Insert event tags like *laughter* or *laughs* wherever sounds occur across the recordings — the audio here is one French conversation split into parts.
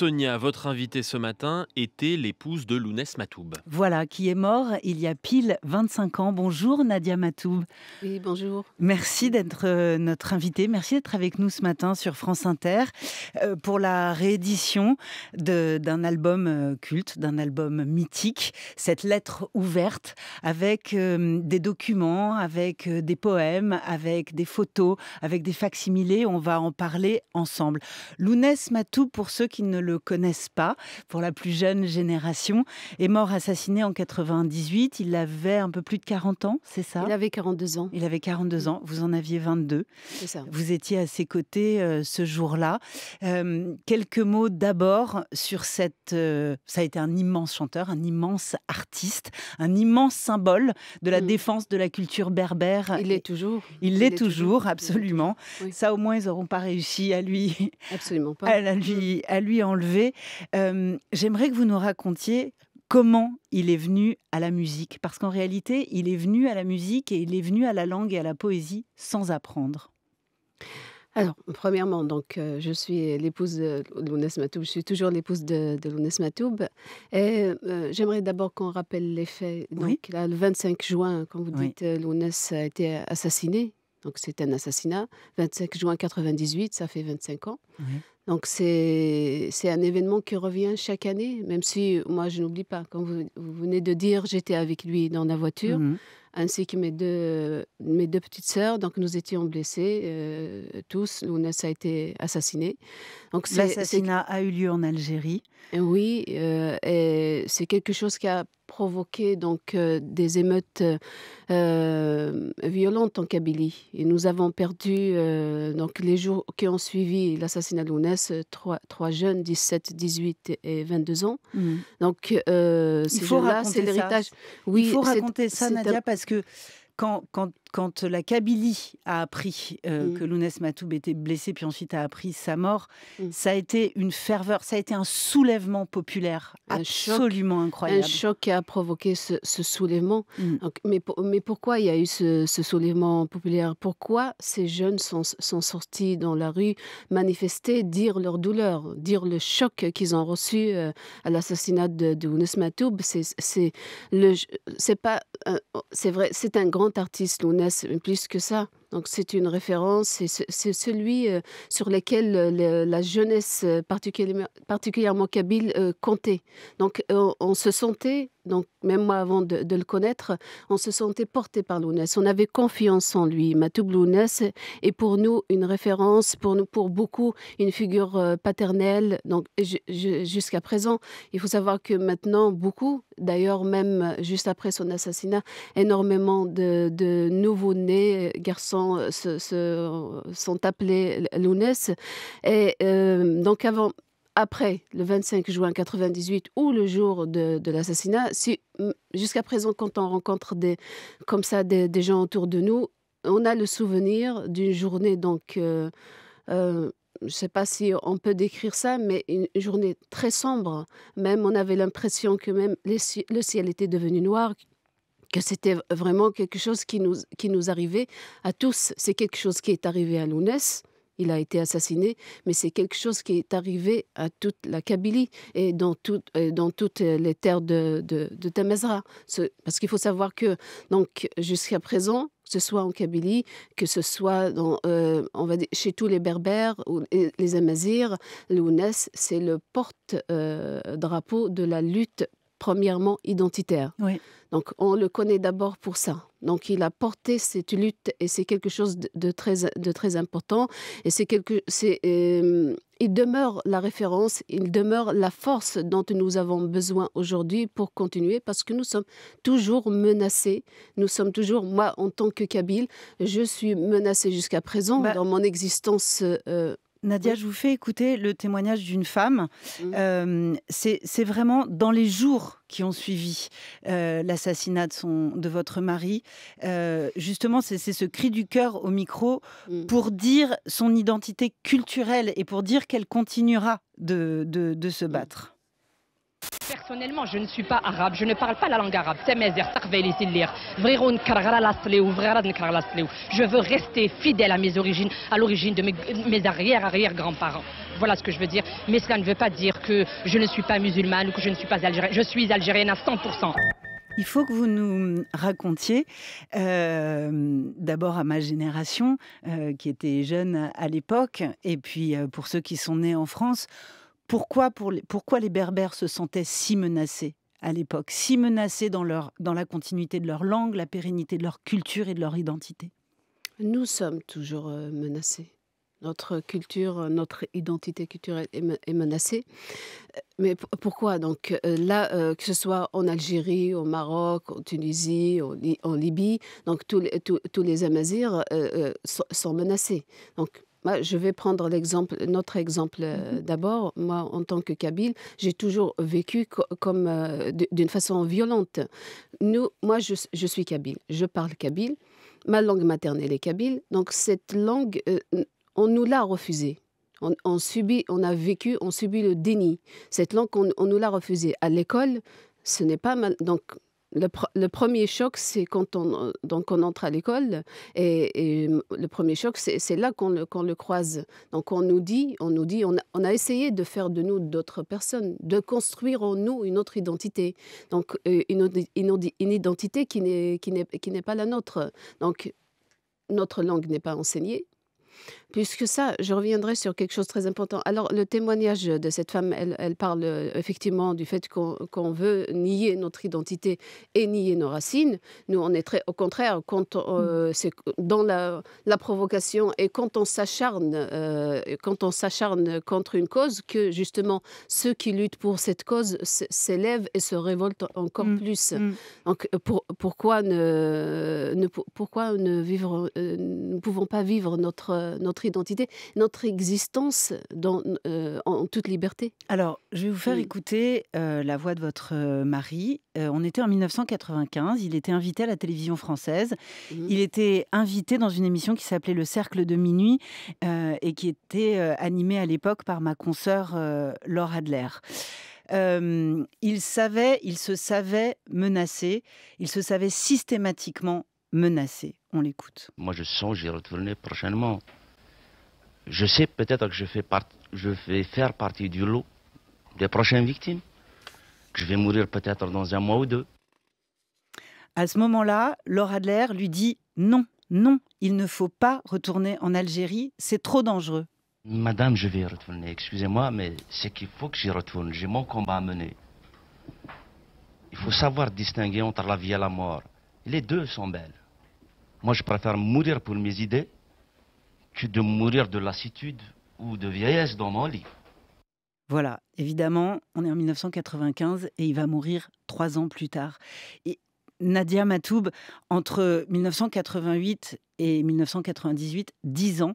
Sonia, votre invitée ce matin était l'épouse de Lounès Matoub. Voilà, qui est mort il y a pile 25 ans. Bonjour Nadia Matoub. Oui, bonjour. Merci d'être euh, notre invitée, merci d'être avec nous ce matin sur France Inter euh, pour la réédition d'un album euh, culte, d'un album mythique, cette lettre ouverte avec des documents, avec des poèmes, avec des photos, avec des facsimilés. On va en parler ensemble. Lounès Matoub, pour ceux qui ne le connaissent pas, pour la plus jeune génération, est mort assassiné en 98. Il avait un peu plus de 40 ans, c'est ça Il avait 42 ans. Il avait 42 ans, vous en aviez 22. C'est ça. Vous étiez à ses côtés euh, ce jour-là. Euh, quelques mots d'abord sur cette... Euh, ça a été un immense chanteur, un immense artiste, un immense symbole de la mm. défense de la culture berbère. Il l'est toujours. Il l'est toujours, absolument. Ça, au moins, ils n'auront pas réussi à lui... Absolument pas. À, lui, à lui enlever. Euh, j'aimerais que vous nous racontiez comment il est venu à la musique, parce qu'en réalité, il est venu à la musique et il est venu à la langue et à la poésie sans apprendre. Alors, premièrement, donc, euh, je suis l'épouse de Lounès Matoub, je suis toujours l'épouse de, de Lounès Matoub. Et euh, j'aimerais d'abord qu'on rappelle les faits. Donc, le 25 juin, quand vous dites, oui. Lounès a été assassiné. Donc, c'est un assassinat. 25 juin 98, ça fait 25 ans. Donc c'est un événement qui revient chaque année, même si moi je n'oublie pas. quand vous, venez de dire, j'étais avec lui dans la voiture. Mmh ainsi que mes deux, mes deux petites sœurs. Donc nous étions blessés euh, tous. Lounès a été assassiné. L'assassinat a eu lieu en Algérie. Euh, oui, euh, et c'est quelque chose qui a provoqué donc des émeutes violentes en Kabylie. Et nous avons perdu donc les jours qui ont suivi l'assassinat de Lounès, trois, trois, jeunes, 17, 18 et 22 ans. Mm. Donc ces là c'est l'héritage. il faut raconter ça, Nadia, parce parce que quand, quand quand la Kabylie a appris euh, mm. que l'Ounes Matoub était blessé, puis ensuite a appris sa mort, mm. ça a été une ferveur, ça a été un soulèvement populaire absolument incroyable. Un choc qui a provoqué ce, soulèvement. Mm. mais, mais, pourquoi il y a eu ce, soulèvement populaire Pourquoi ces jeunes sont, sortis dans la rue manifester, dire leur douleur, dire le choc qu'ils ont reçu euh, à l'assassinat de, de Matoub C'est pas... Euh, c'est vrai, c'est un grand artiste, plus que ça. Donc c'est une référence, c'est celui euh, sur lequel euh, la jeunesse euh, particulièrement, particulièrement kabyle comptait. Donc on, se sentait, donc même moi avant de, le connaître, on se sentait porté par Lounès. On avait confiance en lui. Matoub Lounès est pour nous une référence, pour nous, pour beaucoup, une figure paternelle. Donc jusqu'à présent, il faut savoir que maintenant beaucoup, d'ailleurs même juste après son assassinat, énormément de, de nouveaux-nés garçons sont, euh, se, euh, sont appelés l'UNES. Et euh, donc avant, après le 25 juin 98 ou le jour de, l'assassinat, si, jusqu'à présent, quand on rencontre des, comme ça des, gens autour de nous, on a le souvenir d'une journée donc. je ne sais pas si on peut décrire ça, mais une journée très sombre. Même, on avait l'impression que même le ciel était devenu noir, que c'était vraiment quelque chose qui nous, qui nous arrivait à tous. C'est quelque chose qui est arrivé à Lounès, il a été assassiné, mais c'est quelque chose qui est arrivé à toute la Kabylie et dans, dans toutes les terres de, de, de Parce qu'il faut savoir que jusqu'à présent, que ce soit en Kabylie, que ce soit dans, euh, on va chez tous les Berbères ou les Amazirs, l'Ounès, c'est le porte-drapeau euh, de la lutte premièrement identitaire. Oui. Donc on le connaît d'abord pour ça. Donc il a porté cette lutte et c'est quelque chose de très, de très important. Et c'est quelque, c'est, euh, il demeure la référence, il demeure la force dont nous avons besoin aujourd'hui pour continuer parce que nous sommes toujours menacés. Nous sommes toujours, moi en tant que Kabyle, je suis menacée jusqu'à présent bah dans mon existence. Euh, Nadia, je vous fais écouter le témoignage d'une femme. Mmh. Euh, c'est vraiment dans les jours qui ont suivi euh, l'assassinat de, votre mari. Euh, justement, c'est ce cri du cœur au micro mmh. pour dire son identité culturelle et pour dire qu'elle continuera de, se mmh. battre. Personnellement, je ne suis pas arabe, je ne parle pas la langue arabe. Je veux rester fidèle à mes origines, à l'origine de mes, arrière-arrière-grands-parents. Voilà ce que je veux dire. Mais cela ne veut pas dire que je ne suis pas musulmane ou que je ne suis pas algérienne. Je suis algérienne à 100%. Il faut que vous nous racontiez, euh, d'abord à ma génération, euh, qui était jeune à l'époque, et puis euh, pour ceux qui sont nés en France, pourquoi, pour les, pourquoi les Berbères se sentaient si menacés à l'époque, si menacés dans, leur, dans la continuité de leur langue, la pérennité de leur culture et de leur identité Nous sommes toujours euh, menacés. Notre culture, euh, notre identité culturelle est menacée. Euh, mais pourquoi Donc là, que ce soit en Algérie, au Maroc, en Tunisie, en, Libye, donc tous les, tous, Amazirs sont menacés. Donc je vais prendre l'exemple, notre exemple euh, mhm. d'abord. Moi, en tant que Kabyle, j'ai toujours vécu comme euh, d'une façon violente. Nous, moi, je, suis Kabyle. Je parle Kabyle. Ma langue maternelle est Kabyle. Donc, cette langue, euh, on nous l'a refusée. On, subit, on a vécu, on subit le déni. Cette langue, on, nous l'a refusée. À l'école, ce n'est pas Donc, le, premier choc, c'est quand on, euh, donc on entre à l'école. Et, mm, le premier choc, c'est là qu'on le, le, croise. Donc on nous dit, on, nous dit on, a, essayé de faire de nous d'autres personnes, de construire en nous une autre identité. Donc euh, une, une, une identité qui n'est pas la nôtre. Donc notre langue n'est pas enseignée, Puisque ça, je reviendrai sur quelque chose de très important. Alors, le témoignage de cette femme, elle, parle euh, effectivement du fait qu'on veut nier notre identité et nier nos racines. Nous, on est très au contraire, quand euh, mm. c'est dans la, provocation et quand on s'acharne, euh, quand on s'acharne contre une cause, que justement ceux qui luttent pour cette cause s'élèvent et se révoltent encore mm. plus. Mm. Donc, pourquoi ne, ne, pourquoi ne vivre, ne pouvons pas vivre notre euh, notre, identité, notre existence dans, euh, en toute liberté. Alors, je vais vous faire mm. écouter euh, la voix de votre mari. on était en 1995, il était invité à la télévision française. Mm. Il était invité dans une émission qui s'appelait Le Cercle de Minuit et qui était animée à l'époque par ma consoeur Laure Adler. il savait, il se savait menacé, il se savait systématiquement Menacé, On l'écoute. Moi, je sens j'y retourné prochainement. Je sais peut-être que je, fais je vais faire partie du lot des prochaines victimes. Que je vais mourir peut-être dans un mois ou deux. À ce moment-là, Laura Adler lui dit non, non, il ne faut pas retourner en Algérie, c'est trop dangereux. Madame, je vais retourner, excusez-moi, mais c'est qu'il faut que j'y retourne, j'ai mon combat à mener. Il faut savoir distinguer entre la vie et la mort. Les deux sont belles. Moi, je préfère mourir pour mes idées que de mourir de lassitude ou de vieillesse dans mon lit. Voilà, évidemment, on est en 1995 et il va mourir trois ans plus tard. Et Nadia Matoub, entre 1988 et 1998, dix ans,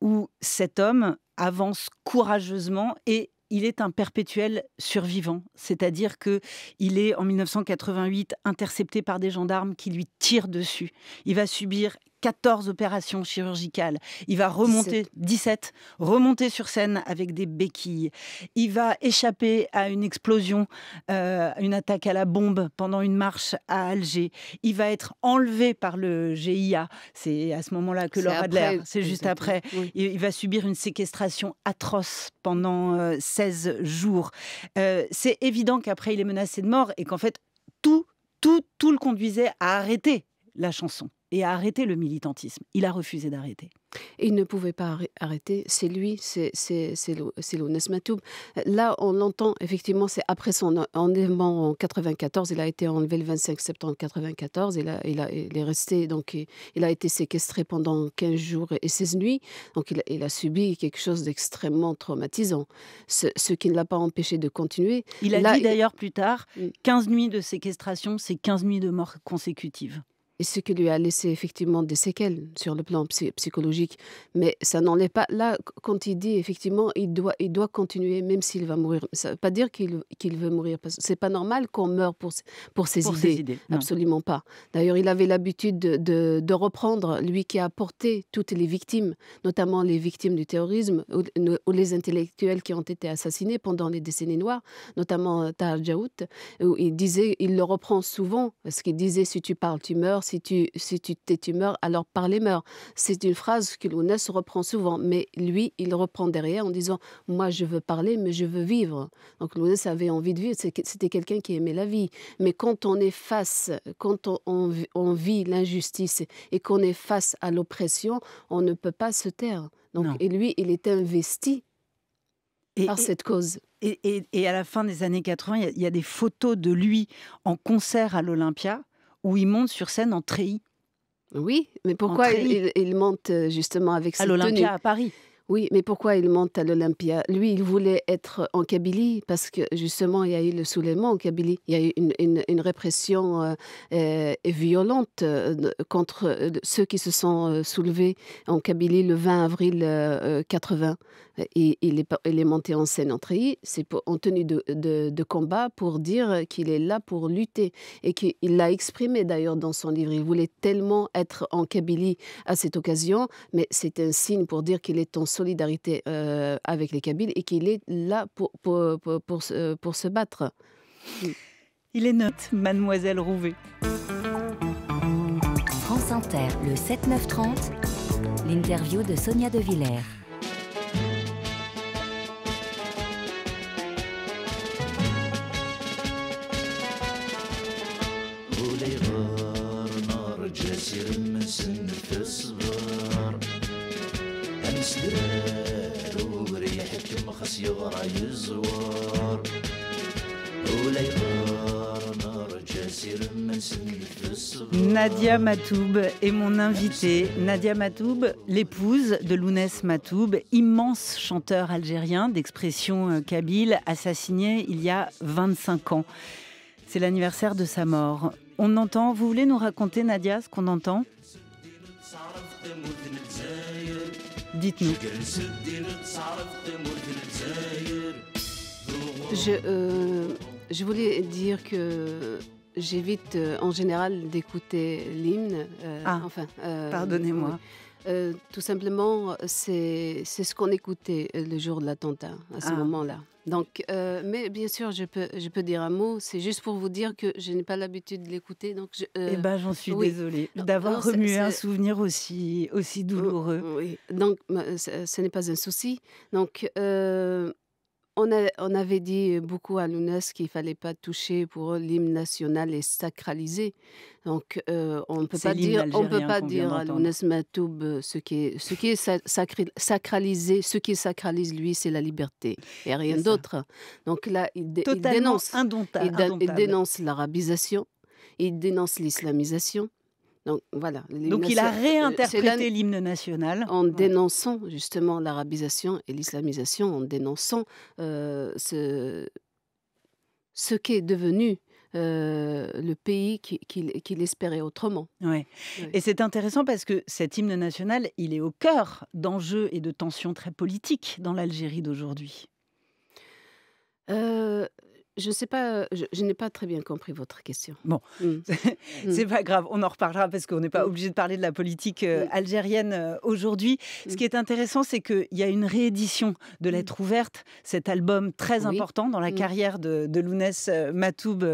où cet homme avance courageusement et il est un perpétuel survivant, c'est-à-dire que il est en 1988 intercepté par des gendarmes qui lui tirent dessus. Il va subir 14 opérations chirurgicales. Il va remonter 17. remonter sur scène avec des béquilles. Il va échapper à une explosion, euh, une attaque à la bombe pendant une marche à Alger. Il va être enlevé par le GIA. C'est à ce moment-là que Laura l'air, c'est juste après. Il, va subir une séquestration atroce pendant 16 euh, jours. Euh, c'est évident qu'après il est menacé de mort et qu'en fait tout tout tout le conduisait à arrêter la chanson et a arrêté le militantisme. Il a refusé d'arrêter. Il ne pouvait pas arrêter, c'est lui, c'est le Matoub. Là, on l'entend, effectivement, c'est après son enlèvement en 94, il a été enlevé le 25 septembre 94, il, a, il, est resté, donc il, a été séquestré pendant 15 jours et 16 nuits, donc il, a subi quelque chose d'extrêmement traumatisant, ce, qui ne l'a pas empêché de continuer. Il a dit d'ailleurs plus tard, 15 mm. nuits de séquestration, c'est 15 nuits de mort consécutives et ce qui lui a laissé effectivement des séquelles sur le plan psychologique. Mais ça n'en est pas. Là, quand il dit effectivement, il doit, il doit continuer même s'il va mourir. Ça ne veut pas dire qu'il veut mourir. Ce n'est c'est pas normal qu'on meure pour, pour, ses, idées. Absolument pas. D'ailleurs, il avait l'habitude de, de, reprendre, lui qui a porté toutes les victimes, notamment les victimes du terrorisme ou, les intellectuels qui ont été assassinés pendant les décennies noires, notamment Tahar Jaout, où il disait, il le reprend souvent, ce qu'il disait si tu parles, tu meurs si tu, si tu, tu meurs, alors parler meurt. C'est une phrase que Lounès reprend souvent, mais lui, il reprend derrière en disant Moi, je veux parler, mais je veux vivre. Donc Lounès avait envie de vivre, c'était quelqu'un qui aimait la vie. Mais quand on est face, quand on, on, vit l'injustice et qu'on est face à l'oppression, on ne peut pas se taire. Donc, et lui, il est investi par cette cause. Et, et, à la fin des années 80, il y, a des photos de lui en concert à l'Olympia où il monte sur scène en treillis. Oui, mais pourquoi il, monte euh, justement avec cette tenue À l'Olympia à Paris. Oui, mais pourquoi il monte à l'Olympia Lui, il voulait être en Kabylie parce que justement, il y a eu le soulèvement en Kabylie. Il y a eu une, répression euh, euh, violente euh, contre ceux qui se sont soulevés en Kabylie le 20 avril 80. Et il est, monté en scène en treillis, c'est en tenue de, de, combat pour dire qu'il est là pour lutter. Et qu'il l'a exprimé d'ailleurs dans son livre. Il voulait tellement être en Kabylie à cette occasion, mais c'est un signe pour dire qu'il est en solidarité euh, avec les Kabyles et qu'il est là pour, pour, pour, pour, euh, pour se battre. Mm. Il est note, mademoiselle Rouvet. France Inter, le 7-9-30, l'interview de Sonia De Villers. Nadia Matoub est mon invitée. Nadia Matoub, l'épouse de Lounès Matoub, immense chanteur algérien d'expression euh, kabyle, assassiné il y a 25 ans. C'est l'anniversaire de sa mort. On entend, vous voulez nous raconter, Nadia, ce qu'on entend Dites-nous. Euh, je, voulais dire que j'évite euh, en général d'écouter l'hymne. Euh, ah, enfin, pardonnez-moi. Euh, tout simplement, c'est ce qu'on écoutait euh, le jour de l'attentat, à ce ah. moment-là. Donc, euh, mais bien sûr, je peux, je peux dire un mot. C'est juste pour vous dire que je n'ai pas l'habitude de l'écouter. Donc, eh ben, j'en suis désolée d'avoir remué un souvenir aussi, aussi douloureux. Oh, donc, ce n'est pas un souci. Donc, on, avait dit beaucoup à l'UNES qu'il ne fallait pas toucher pour l'hymne national et sacralisé. Donc, euh, on ne peut pas dire, on peut pas dire à l'UNES Matoub euh, ce qui est, ce qui est sacralisé, ce qui sacralise lui, c'est la liberté et rien d'autre. Donc là, il, dénonce, il dénonce l'arabisation, il dénonce l'islamisation, donc voilà. il a réinterprété l'hymne national en dénonçant justement l'arabisation et l'islamisation, en dénonçant euh, ce qu'est devenu euh, le pays qu'il espérait autrement. Et c'est intéressant parce que cet hymne national, il est au cœur d'enjeux et de tensions très politiques dans l'Algérie d'aujourd'hui. Euh, je sais pas, euh, je, n'ai pas très bien compris votre question. Bon, mm. *laughs* c'est mm. pas grave, on en reparlera parce qu'on n'est pas mm. obligé de parler de la politique euh, algérienne euh, aujourd'hui. Ce qui est intéressant, c'est qu'il y a une réédition de Lettre ouverte, cet album très important dans la carrière de, Lounès Matoub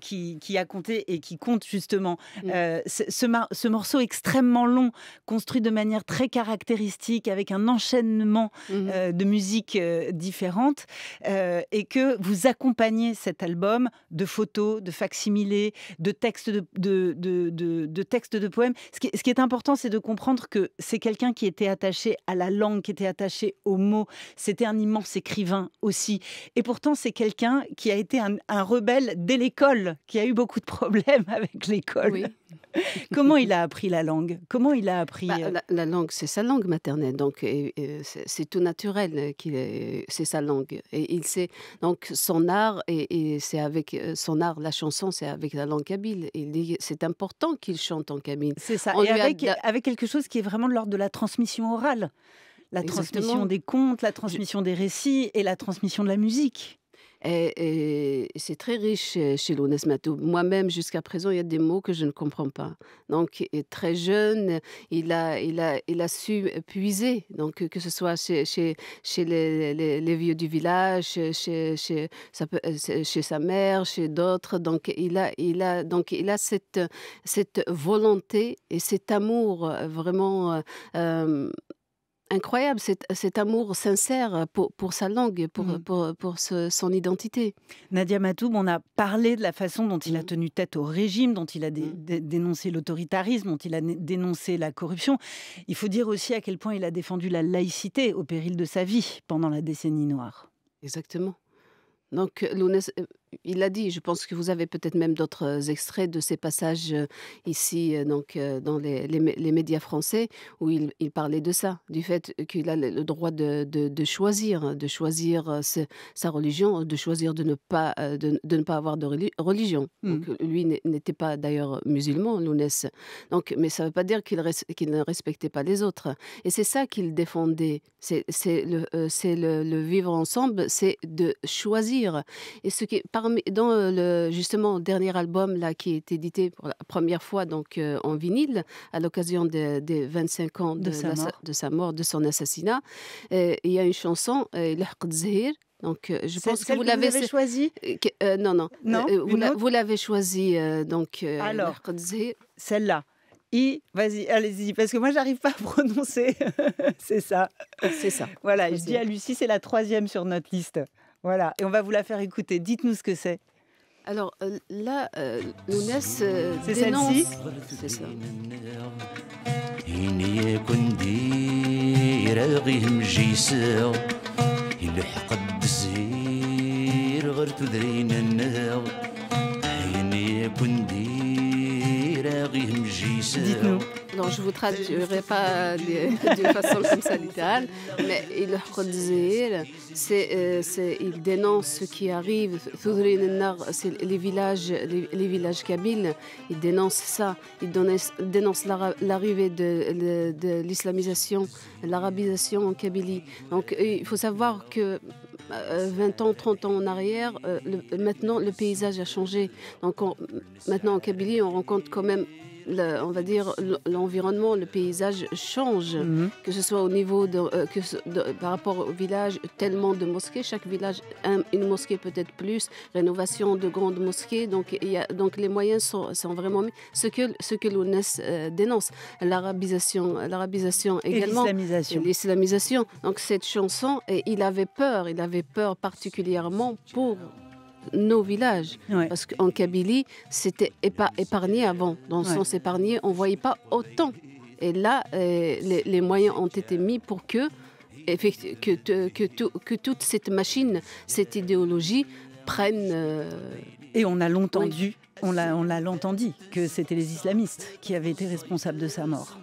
qui, a compté et qui compte justement ce, morceau extrêmement long, construit de manière très caractéristique, avec un enchaînement mm-hmm. de musique différente, et que vous accompagnez accompagner cet album de photos, de facsimilés, de textes de, textes de poèmes. Ce qui, est important, c'est de comprendre que c'est quelqu'un qui était attaché à la langue, qui était attaché aux mots. C'était un immense écrivain aussi. Et pourtant, c'est quelqu'un qui a été un, rebelle dès l'école, qui a eu beaucoup de problèmes *laughs* avec l'école. *laughs* Comment il a appris la langue Comment il a appris bah, euh la, langue, c'est sa langue maternelle, donc c'est tout naturel qu'il c'est sa langue. Et il sait donc son art et, c'est avec euh, son art la chanson, c'est avec la langue kabyle. C'est important qu'il chante en kabyle. C'est ça. et avec, quelque chose qui est vraiment de l'ordre de la transmission orale la transmission des contes, la transmission des récits et la transmission de la musique. Et, c'est très riche chez Lounes Moi-même, jusqu'à présent, il y a des mots que je ne comprends pas. Donc, très jeune, il a, il a, il a su puiser, donc, que ce soit chez, chez, les, vieux du village, euh, chez, chez, sa mère, chez d'autres. Donc, il a, il a, donc, il a cette, cette volonté et cet amour euh, vraiment. Euh, incroyable cet, amour sincère pour, sa langue, pour, mmh. son identité. Nadia Matoub, on a parlé de la façon dont il a mmh. tenu tête au régime, dont il a mmh. dénoncé l'autoritarisme, dont il a dénoncé la corruption. Il faut dire aussi à quel point il a défendu la laïcité au péril de sa vie pendant la décennie noire. Exactement. Donc, il l'a dit. Je pense que vous avez peut-être même d'autres euh, extraits de ces passages euh, ici, euh, donc dans les, les, médias français, où il, il, parlait de ça, du fait qu'il a le droit de, de, choisir, de choisir hein, sa religion, de choisir de ne pas, de, ne pas avoir de religion. Mmh. lui n'était pas d'ailleurs musulman, Lounès. Donc, mais ça ne veut pas dire qu'il, ne respectait pas les autres. Et c'est ça qu'il défendait. C'est, le, le, vivre ensemble, c'est de choisir. Et ce qui par dans euh, le justement dernier album là, qui est édité pour la première fois donc, euh, en vinyle, à l'occasion des 25 ans de, de, sa mort. de son assassinat, euh, il y a une chanson, L'Haqd donc, je pense que vous l'avez choisi. non, non. non vous l'avez choisi. donc, alors, celle-là. I, vas-y, allez-y, parce que moi, j'arrive pas à *laughs* prononcer. c'est ça. C'est ça. Voilà, je dis à Lucie, c'est la troisième sur notre liste. Voilà, et on va vous la faire écouter. Dites-nous ce que c'est. Alors euh, là, euh, Nunes euh, C'est celle-ci C'est ça. Dites-nous. Non, je ne vous traduirai pas *laughs* d'une façon comme ça mais il euh, c'est il dénonce ce qui arrive. c'est les villages, les, villages kabyles, il dénonce ça. Il dénonce l'arrivée de, de, l'islamisation, l'arabisation en Kabylie. Donc euh, il faut savoir que 20 euh, ans, 30 ans en arrière, maintenant le paysage a changé. Donc maintenant en Kabylie, on rencontre quand même on va dire, l'environnement, le paysage change, mhm. que ce soit au niveau de, euh, que par rapport au village, tellement de mosquées, chaque village une mosquée peut-être plus, rénovation de grandes mosquées, donc les moyens sont, vraiment mis. Ce que ce que euh, dénonce, l'arabisation, l'arabisation également, l'islamisation. Donc cette chanson, et il avait peur, il avait peur particulièrement pour nos villages. Parce qu'en Kabylie, c'était épargné avant. Dans le sens épargné, on ne voyait pas autant. Et là, euh, les, moyens ont été mis pour que, que, toute cette machine, cette idéologie prenne... Euh, et on a longtemps on l'a entendu, que c'était les islamistes qui avaient été responsables de sa mort.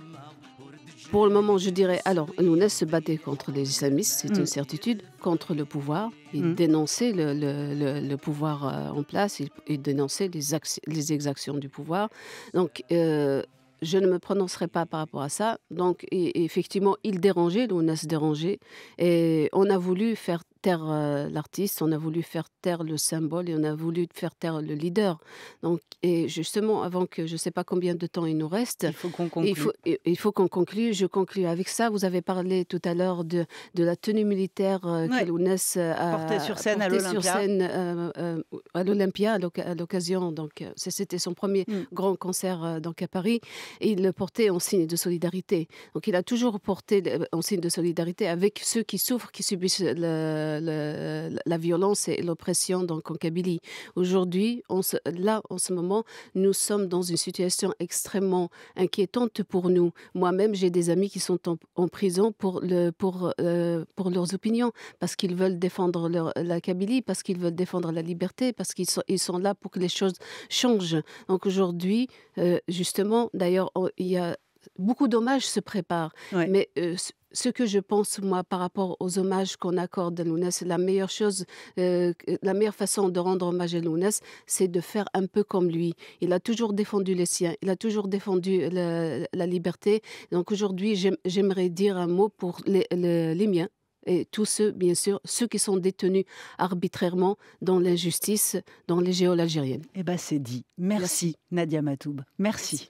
Pour le moment, je dirais, alors, Nounès se battait contre les islamistes, c'est une mm. certitude, contre le pouvoir. Il mm. dénonçait le, le, le, pouvoir euh, en place, il, dénonçait les, les, exactions du pouvoir. Donc, euh, je ne me prononcerai pas par rapport à ça. Donc, effectivement, il dérangeait, se dérangeait. Et on a voulu faire taire euh, l'artiste, on a voulu faire taire le symbole et on a voulu faire taire le leader. Donc, et justement, avant que je ne sais pas combien de temps il nous reste, il faut qu'on conclue. Il faut, qu'on conclue. Je conclue avec ça. Vous avez parlé tout à l'heure de, de la tenue militaire euh, que ouais. a portée sur scène à l'Olympia. Sur scène, euh, à l'Olympia à l'occasion. Donc, c'était son premier mm. grand concert donc à Paris. Et il le portait en signe de solidarité. Donc, il a toujours porté en signe de solidarité avec ceux qui souffrent, qui subissent le la violence et l'oppression dans en Kabylie. Aujourd'hui, là, en ce moment, nous sommes dans une situation extrêmement inquiétante pour nous. Moi-même, j'ai des amis qui sont en, prison pour, le, pour, euh, pour leurs opinions, parce qu'ils veulent défendre la Kabylie, parce qu'ils veulent défendre la liberté, parce qu'ils sont, là pour que les choses changent. Donc aujourd'hui, euh, justement, d'ailleurs, il y a beaucoup d'hommages se préparent. Mais euh, ce que je pense, moi, par rapport aux hommages qu'on accorde à Lounès, la meilleure chose, euh, la meilleure façon de rendre hommage à Lounès, c'est de faire un peu comme lui. Il a toujours défendu les siens, il a toujours défendu la, liberté. Donc aujourd'hui, j'aimerais dire un mot pour les, miens et tous ceux, bien sûr, ceux qui sont détenus arbitrairement dans l'injustice, dans les géoles algériennes. Eh bien, c'est dit. Merci, Nadia Matoub. Merci.